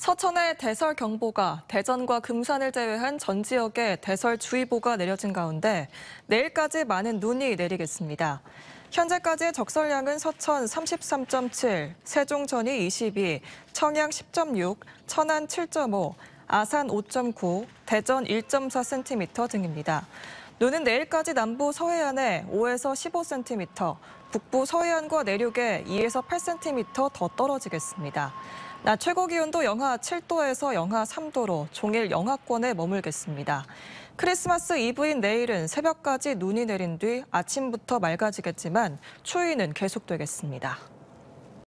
서천에 대설 경보가 대전과 금산을 제외한 전 지역에 대설 주의보가 내려진 가운데 내일까지 많은 눈이 내리겠습니다. 현재까지의 적설량은 서천 33.7, 세종 전이 22, 청양 10.6, 천안 7.5, 아산 5.9, 대전 1.4cm 등입니다. 눈은 내일까지 남부 서해안에 5에서 15cm, 북부 서해안과 내륙에 2에서 8cm 더 떨어지겠습니다. 낮 최고 기온도 영하 7도에서 영하 3도로 종일 영하권에 머물겠습니다. 크리스마스 이브인 내일은 새벽까지 눈이 내린 뒤 아침부터 맑아지겠지만 추위는 계속되겠습니다.